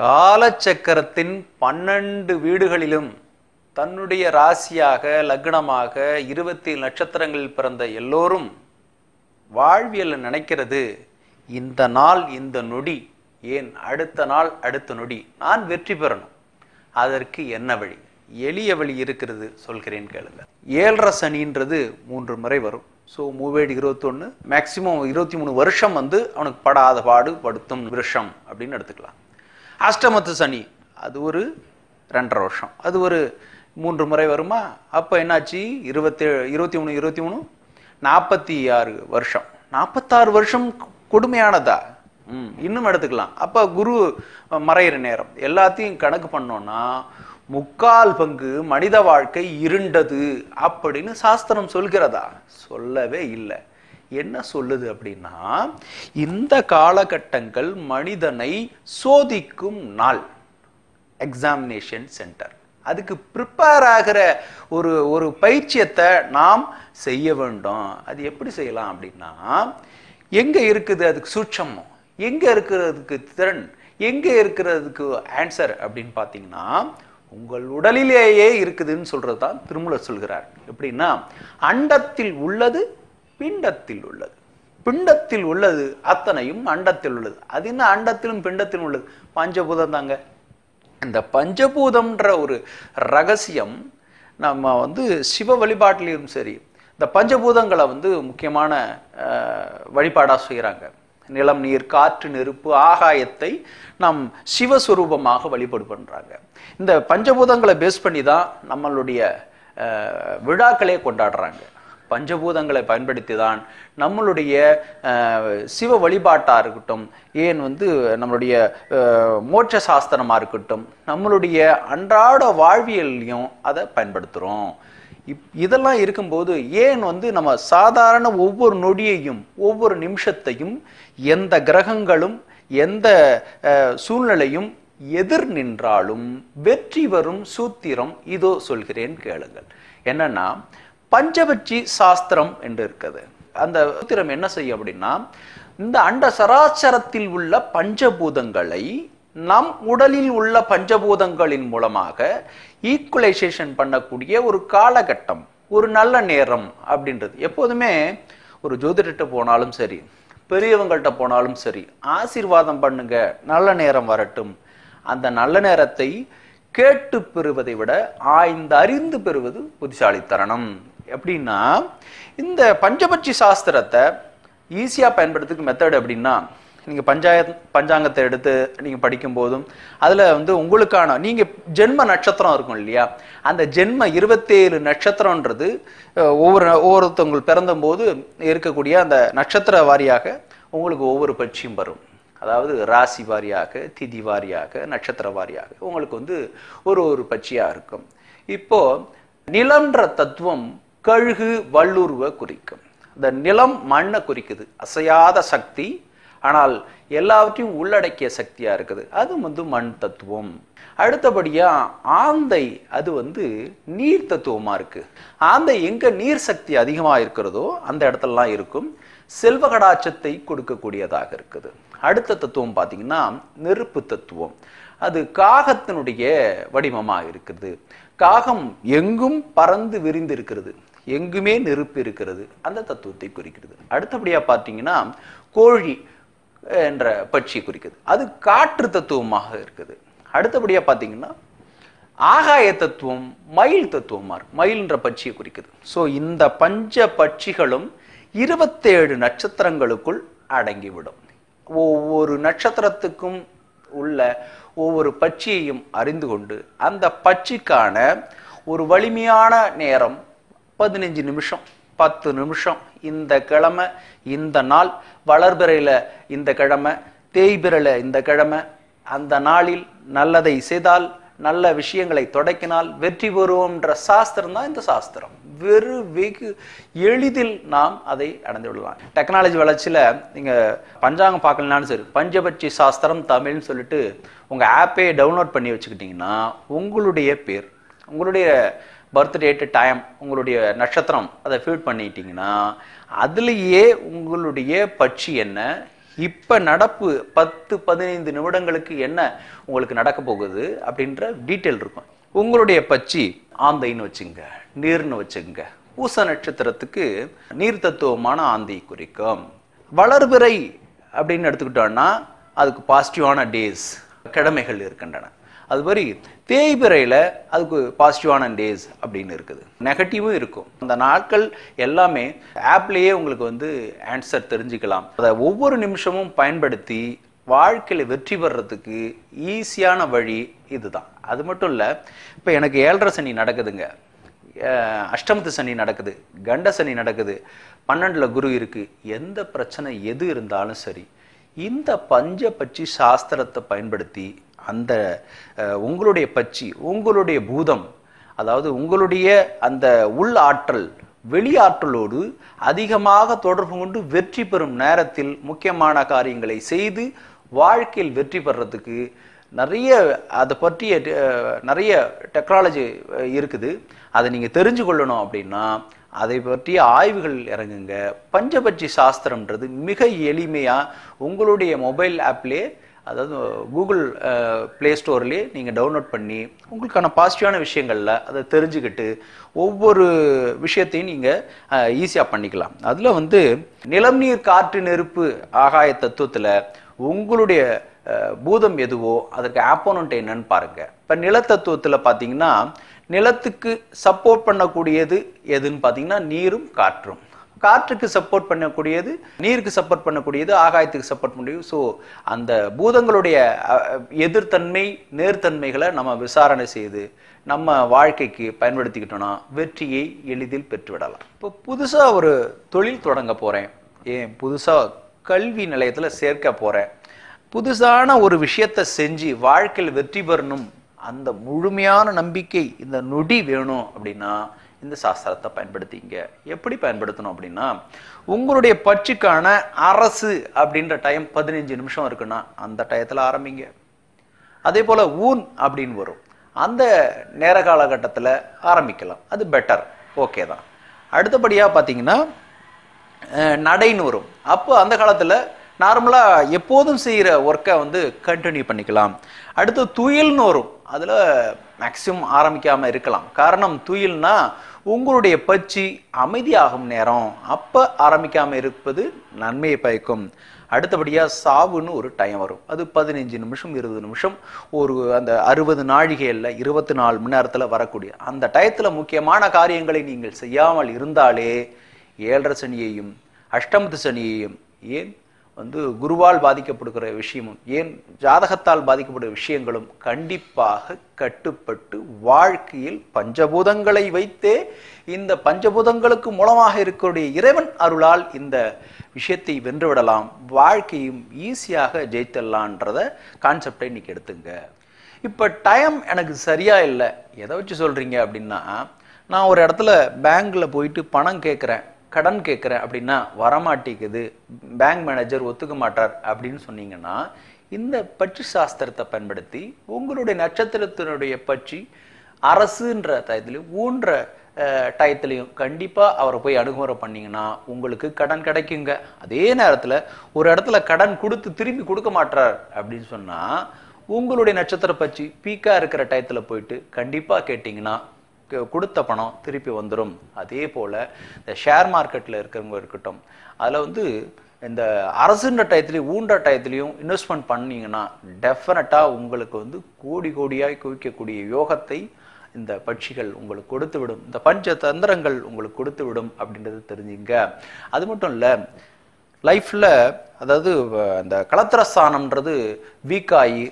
காலச்சக்கரத்தின் பன்னெண்டு வீடுகளிலும் தன்னுடைய ராசியாக லக்னமாக இருபத்தி நட்சத்திரங்களில் பிறந்த எல்லோரும் வாழ்வியல் நினைக்கிறது இந்த நாள் இந்த நொடி ஏன் அடுத்த நாள் அடுத்த நொடி நான் வெற்றி பெறணும் அதற்கு என்ன வழி எளிய வழி இருக்கிறது சொல்கிறேன் கேளுங்க ஏழரை சனின்றது மூன்று முறை வரும் ஸோ மூவேடு இருபத்தொன்று மேக்சிமம் இருபத்தி மூணு வருஷம் வந்து அவனுக்கு படாத பாடு படுத்தும் விருஷம் அப்படின்னு எடுத்துக்கலாம் அஷ்டமத்து சனி அது ஒரு ரெண்டரை வருஷம் அது ஒரு மூன்று முறை வருமா அப்போ என்னாச்சு இருபத்தி இருபத்தி மூணு இருபத்தி மூணு நாற்பத்தி ஆறு வருஷம் நாற்பத்தாறு வருஷம் கொடுமையானதா ம் இன்னும் எடுத்துக்கலாம் அப்போ குரு மறையிற நேரம் எல்லாத்தையும் கணக்கு பண்ணோன்னா முக்கால் பங்கு மனித வாழ்க்கை இருண்டது அப்படின்னு சாஸ்திரம் சொல்கிறதா சொல்லவே இல்லை என்ன சொல்லுது அப்படின்னா இந்த காலகட்டங்கள் மனிதனை சோதிக்கும் நாள் எக்ஸாமினேஷன் சென்டர் அதுக்கு ப்ரிப்பேர் ஆகிற ஒரு ஒரு பயிற்சியத்தை நாம் செய்ய வேண்டும் அது எப்படி செய்யலாம் அப்படின்னா எங்கே இருக்குது அதுக்கு சூட்சமம் எங்கே இருக்கிறதுக்கு திறன் எங்கே இருக்கிறதுக்கு ஆன்சர் அப்படின்னு பார்த்தீங்கன்னா உங்கள் உடலிலேயே இருக்குதுன்னு சொல்கிறது தான் திருமூலர் சொல்கிறார் எப்படின்னா அண்டத்தில் உள்ளது பிண்டத்தில் உள்ளது பிண்டத்தில் உள்ளது அத்தனையும் அண்டத்தில் உள்ளது அது என்ன அண்டத்திலும் பிண்டத்திலும் உள்ளது பஞ்சபூதம் தாங்க இந்த பஞ்சபூதம்ன்ற ஒரு ரகசியம் நம்ம வந்து சிவ வழிபாட்டிலையும் சரி இந்த பஞ்சபூதங்களை வந்து முக்கியமான வழிபாடாக செய்கிறாங்க நிலம் நீர் காற்று நெருப்பு ஆகாயத்தை நாம் சிவஸ்வரூபமாக வழிபாடு பண்ணுறாங்க இந்த பஞ்சபூதங்களை பேஸ் பண்ணி தான் நம்மளுடைய விழாக்களே கொண்டாடுறாங்க பஞ்சபூதங்களை பயன்படுத்தி தான் நம்மளுடைய சிவ வழிபாட்டாக இருக்கட்டும் ஏன் வந்து நம்மளுடைய மோட்ச சாஸ்திரமாக இருக்கட்டும் நம்மளுடைய அன்றாட வாழ்வியல்லையும் அதை பயன்படுத்துகிறோம் இப் இதெல்லாம் இருக்கும்போது ஏன் வந்து நம்ம சாதாரண ஒவ்வொரு நொடியையும் ஒவ்வொரு நிமிஷத்தையும் எந்த கிரகங்களும் எந்த சூழ்நிலையும் எதிர் நின்றாலும் வெற்றி வரும் சூத்திரம் இதோ சொல்கிறேன் கேளுங்கள் என்னன்னா பஞ்சபட்சி சாஸ்திரம் என்று இருக்குது அந்த சூத்திரம் என்ன செய்யும் அப்படின்னா இந்த அண்ட சராசரத்தில் உள்ள பஞ்சபூதங்களை நம் உடலில் உள்ள பஞ்சபூதங்களின் மூலமாக ஈக்குவலைசேஷன் பண்ணக்கூடிய ஒரு காலகட்டம் ஒரு நல்ல நேரம் அப்படின்றது எப்போதுமே ஒரு ஜோதிடர்கிட்ட போனாலும் சரி பெரியவங்கள்ட்ட போனாலும் சரி ஆசீர்வாதம் பண்ணுங்க நல்ல நேரம் வரட்டும் அந்த நல்ல நேரத்தை கேட்டு பெறுவதை விட ஆய்ந்து அறிந்து பெறுவது புத்திசாலித்தரணம் எப்படின்னா இந்த பஞ்சபட்சி சாஸ்திரத்தை ஈஸியாக பயன்படுத்துக்கு மெத்தட் அப்படின்னா நீங்கள் பஞ்சாயத் பஞ்சாங்கத்தை எடுத்து நீங்கள் படிக்கும்போதும் அதில் வந்து உங்களுக்கான நீங்கள் ஜென்ம நட்சத்திரம் இருக்கும் இல்லையா அந்த ஜென்ம இருபத்தேழு நட்சத்திரன்றது ஒவ்வொரு ஒவ்வொருத்தவங்க பிறந்தபோது இருக்கக்கூடிய அந்த நட்சத்திர வாரியாக உங்களுக்கு ஒவ்வொரு பட்சியும் வரும் அதாவது ராசி வாரியாக திதி வாரியாக நட்சத்திர வாரியாக உங்களுக்கு வந்து ஒரு ஒரு பட்சியாக இருக்கும் இப்போது நிலன்ற தத்துவம் கழுகு வல்லுருவை குறிக்கும் இந்த நிலம் மண்ணை குறிக்குது அசையாத சக்தி ஆனால் எல்லாவற்றையும் உள்ளடக்கிய சக்தியாக இருக்குது அது வந்து மண் தத்துவம் அடுத்தபடியாக ஆந்தை அது வந்து நீர் தத்துவமா இருக்குது ஆந்தை எங்கே நீர் சக்தி அதிகமாக இருக்கிறதோ அந்த இடத்துலலாம் இருக்கும் செல்வகடாச்சத்தை கொடுக்கக்கூடியதாக இருக்குது அடுத்த தத்துவம் பார்த்தீங்கன்னா நெருப்பு தத்துவம் அது காகத்தினுடைய வடிவமாக இருக்குது காகம் எங்கும் பறந்து விரிந்து இருக்கிறது எங்குமே நெருப்பு இருக்கிறது அந்த தத்துவத்தை குறிக்கிறது அடுத்தபடியாக பார்த்தீங்கன்னா கோழி என்ற பட்சியை குறிக்குது அது காற்று தத்துவமாக இருக்குது அடுத்தபடியாக பார்த்தீங்கன்னா ஆகாய தத்துவம் மயில் தத்துவமாக இருக்கு மயில்ன்ற பட்சியை குறிக்குது ஸோ இந்த பஞ்ச பட்சிகளும் இருபத்தேழு நட்சத்திரங்களுக்குள் அடங்கிவிடும் ஒவ்வொரு நட்சத்திரத்துக்கும் உள்ள ஒவ்வொரு பட்சியையும் அறிந்து கொண்டு அந்த பட்சிக்கான ஒரு வலிமையான நேரம் பதினஞ்சு நிமிஷம் பத்து நிமிஷம் இந்த கிழமை இந்த நாள் வளர்பிறையில் இந்த கிழமை தேய்பிரல இந்த கிழமை அந்த நாளில் நல்லதை செய்தால் நல்ல விஷயங்களை தொடக்கினால் வெற்றி பெறுவோம்ன்ற சாஸ்திரம் தான் இந்த சாஸ்திரம் வெறு வெகு எளிதில் நாம் அதை அடைந்து விடலாம் டெக்னாலஜி வளர்ச்சியில் நீங்கள் பஞ்சாங்கம் பார்க்கலனாலும் சரி பஞ்சபட்சி சாஸ்திரம் தமிழ்னு சொல்லிட்டு உங்கள் ஆப்பே டவுன்லோட் பண்ணி வச்சுக்கிட்டிங்கன்னா உங்களுடைய பேர் உங்களுடைய பர்த் டேட்டு டைம் உங்களுடைய நட்சத்திரம் அதை ஃபீட் பண்ணிட்டீங்கன்னா அதுலேயே உங்களுடைய பட்சி என்ன இப்போ நடப்பு பத்து பதினைந்து நிமிடங்களுக்கு என்ன உங்களுக்கு நடக்க போகுது அப்படின்ற டீட்டெயில் இருக்கும் உங்களுடைய பட்சி ஆந்தைன்னு வச்சுங்க நீர்னு வச்சுங்க பூச நட்சத்திரத்துக்கு நீர் தத்துவமான ஆந்தை குறிக்கும் வளர்பிறை அப்படின்னு எடுத்துக்கிட்டோன்னா அதுக்கு பாசிட்டிவான டேஸ் கடமைகள் இருக்கின்றன அது மாதிரி தேய்பிறையில் அதுக்கு பாசிட்டிவான டேஸ் அப்படின்னு இருக்குது நெகட்டிவும் இருக்கும் அந்த நாட்கள் எல்லாமே ஆப்லேயே உங்களுக்கு வந்து ஆன்சர் தெரிஞ்சுக்கலாம் அதை ஒவ்வொரு நிமிஷமும் பயன்படுத்தி வாழ்க்கையில் வெற்றி பெறத்துக்கு ஈஸியான வழி இதுதான் அது மட்டும் இல்லை இப்போ எனக்கு ஏழரை சனி நடக்குதுங்க அஷ்டமத்து சனி நடக்குது கண்ட சனி நடக்குது பன்னெண்டில் குரு இருக்குது எந்த பிரச்சனை எது இருந்தாலும் சரி இந்த பஞ்ச பட்சி சாஸ்திரத்தை பயன்படுத்தி அந்த உங்களுடைய பச்சி உங்களுடைய பூதம் அதாவது உங்களுடைய அந்த உள் ஆற்றல் வெளியாற்றலோடு அதிகமாக தொடர்பு கொண்டு வெற்றி பெறும் நேரத்தில் முக்கியமான காரியங்களை செய்து வாழ்க்கையில் வெற்றி பெறத்துக்கு நிறைய அதை பற்றிய நிறைய டெக்னாலஜி இருக்குது அதை நீங்கள் தெரிஞ்சு கொள்ளணும் அப்படின்னா அதை பற்றிய ஆய்வுகள் இறங்குங்க பஞ்சபட்சி சாஸ்திரம்ன்றது மிக எளிமையாக உங்களுடைய மொபைல் ஆப்லேயே அதாவது கூகுள் ப்ளே ஸ்டோர்லேயே நீங்கள் டவுன்லோட் பண்ணி உங்களுக்கான பாசிட்டிவான விஷயங்களில் அதை தெரிஞ்சுக்கிட்டு ஒவ்வொரு விஷயத்தையும் நீங்கள் ஈஸியாக பண்ணிக்கலாம் அதில் வந்து நிலம் நீர் காற்று நெருப்பு ஆகாய தத்துவத்தில் உங்களுடைய பூதம் எதுவோ அதற்கு ஆப்போனண்ட் என்னன்னு பாருங்கள் இப்போ நிலத்தத்துவத்தில் பார்த்தீங்கன்னா நிலத்துக்கு சப்போர்ட் பண்ணக்கூடியது எதுன்னு பார்த்தீங்கன்னா நீரும் காற்றும் காற்றுக்கு சப்போர்ட் பண்ணக்கூடியது நீருக்கு சப்போர்ட் பண்ணக்கூடியது ஆகாயத்துக்கு சப்போர்ட் பண்ணியது ஸோ அந்த பூதங்களுடைய எதிர்த்தன்மை நேர்த்தன்மைகளை நம்ம விசாரணை செய்து நம்ம வாழ்க்கைக்கு பயன்படுத்திக்கிட்டோம்னா வெற்றியை எளிதில் பெற்றுவிடலாம் இப்போ புதுசாக ஒரு தொழில் தொடங்க போகிறேன் ஏன் புதுசாக கல்வி நிலையத்தில் சேர்க்க போகிறேன் புதுசான ஒரு விஷயத்தை செஞ்சு வாழ்க்கையில் வெற்றி பெறணும் அந்த முழுமையான நம்பிக்கை இந்த நொடி வேணும் அப்படின்னா இந்த சாஸ்திரத்தை பயன்படுத்திங்க எப்படி பயன்படுத்தணும் அப்படின்னா உங்களுடைய பட்சிக்கான அரசு அப்படின்ற டைம் பதினஞ்சு நிமிஷம் இருக்குன்னா அந்த டயத்தில் ஆரம்பிங்க அதே போல் ஊன் அப்படின்னு வரும் அந்த நேர காலகட்டத்தில் ஆரம்பிக்கலாம் அது பெட்டர் ஓகே தான் அடுத்தபடியாக பார்த்தீங்கன்னா நடைன்னு வரும் அப்போ அந்த காலத்தில் நார்மலாக எப்போதும் செய்கிற ஒர்க்கை வந்து கண்டினியூ பண்ணிக்கலாம் அடுத்து துயில்னு வரும் அதில் மேக்சிமம் ஆரம்பிக்காமல் இருக்கலாம் காரணம் துயில்னா உங்களுடைய பச்சி அமைதியாகும் நேரம் அப்போ ஆரம்பிக்காம இருப்பது நன்மையை பயக்கும் அடுத்தபடியாக சாவுன்னு ஒரு டைம் வரும் அது பதினஞ்சு நிமிஷம் இருபது நிமிஷம் ஒரு அந்த அறுபது நாழிகையில் இருபத்தி நாலு மணி நேரத்தில் வரக்கூடிய அந்த டயத்தில் முக்கியமான காரியங்களை நீங்கள் செய்யாமல் இருந்தாலே ஏழரை சனியையும் அஷ்டமத்து சனியையும் ஏன் வந்து குருவால் பாதிக்கப்படுகிற விஷயமும் ஏன் ஜாதகத்தால் பாதிக்கப்படுகிற விஷயங்களும் கண்டிப்பாக கட்டுப்பட்டு வாழ்க்கையில் பஞ்சபூதங்களை வைத்தே இந்த பஞ்சபூதங்களுக்கு மூலமாக இருக்கக்கூடிய இறைவன் அருளால் இந்த விஷயத்தை வென்றுவிடலாம் வாழ்க்கையும் ஈஸியாக ஜெயித்தல்லான்றத கான்செப்டை இன்னைக்கு எடுத்துங்க இப்போ டைம் எனக்கு சரியாக இல்லை எதை வச்சு சொல்கிறீங்க அப்படின்னா நான் ஒரு இடத்துல பேங்க்கில் போயிட்டு பணம் கேட்குறேன் கடன் கேட்குறேன் அப்படின்னா வரமாட்டேங்குது பேங்க் மேனேஜர் ஒத்துக்க மாட்டார் அப்படின்னு சொன்னீங்கன்னா இந்த பட்சி சாஸ்திரத்தை பயன்படுத்தி உங்களுடைய நட்சத்திரத்தினுடைய பட்சி அரசுன்ற டயத்துலையும் ஊன்ற டயத்துலையும் கண்டிப்பாக அவரை போய் அணுகுமுறை பண்ணிங்கன்னா உங்களுக்கு கடன் கிடைக்குங்க அதே நேரத்தில் ஒரு இடத்துல கடன் கொடுத்து திரும்பி கொடுக்க மாட்டார் அப்படின்னு சொன்னால் உங்களுடைய நட்சத்திர பட்சி பீக்காக இருக்கிற டயத்தில் போயிட்டு கண்டிப்பாக கேட்டிங்கன்னா கொடுத்த பணம் திருப்பி வந்துடும் அதே போல் இந்த ஷேர் மார்க்கெட்டில் இருக்கிறவங்க இருக்கட்டும் அதில் வந்து இந்த அரசுன்ற டயத்துலையும் ஊன்ற டயத்துலையும் இன்வெஸ்ட்மெண்ட் பண்ணிங்கன்னா டெஃபினட்டாக உங்களுக்கு வந்து கோடி கோடியாக குவிக்கக்கூடிய யோகத்தை இந்த பட்சிகள் உங்களுக்கு கொடுத்து விடும் இந்த பஞ்ச தந்திரங்கள் உங்களுக்கு கொடுத்து விடும் அப்படின்றது தெரிஞ்சுங்க அது மட்டும் இல்லை லைஃப்பில் அதாவது அந்த கலத்திரஸ்தானம்ன்றது வீக்காகி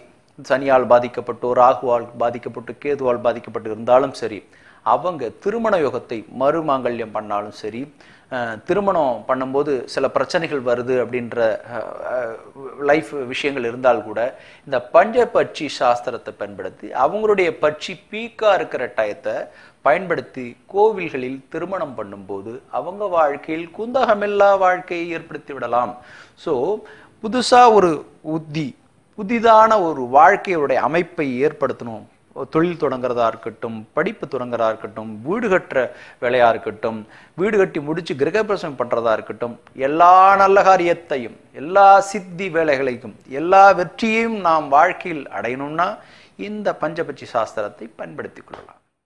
சனியால் பாதிக்கப்பட்டோ ராகுவால் பாதிக்கப்பட்டு கேதுவால் பாதிக்கப்பட்டு இருந்தாலும் சரி அவங்க திருமண யோகத்தை மறுமாங்கல்யம் பண்ணாலும் சரி திருமணம் பண்ணும்போது சில பிரச்சனைகள் வருது அப்படின்ற லைஃப் விஷயங்கள் இருந்தால் கூட இந்த பஞ்ச பட்சி சாஸ்திரத்தை பயன்படுத்தி அவங்களுடைய பட்சி பீக்காக இருக்கிற டயத்தை பயன்படுத்தி கோவில்களில் திருமணம் பண்ணும்போது அவங்க வாழ்க்கையில் குந்தகமில்லா வாழ்க்கையை ஏற்படுத்தி விடலாம் ஸோ புதுசாக ஒரு உத்தி புதிதான ஒரு வாழ்க்கையுடைய அமைப்பை ஏற்படுத்தணும் தொழில் தொடங்குறதா இருக்கட்டும் படிப்பு தொடங்குறதா இருக்கட்டும் வீடு கட்டுற வேலையாக இருக்கட்டும் வீடு கட்டி முடித்து கிரகப்பிரசம் பண்றதா இருக்கட்டும் எல்லா நல்ல காரியத்தையும் எல்லா சித்தி வேலைகளையும் எல்லா வெற்றியையும் நாம் வாழ்க்கையில் அடையணும்னா இந்த பஞ்சபட்சி சாஸ்திரத்தை பயன்படுத்திக் கொள்ளலாம்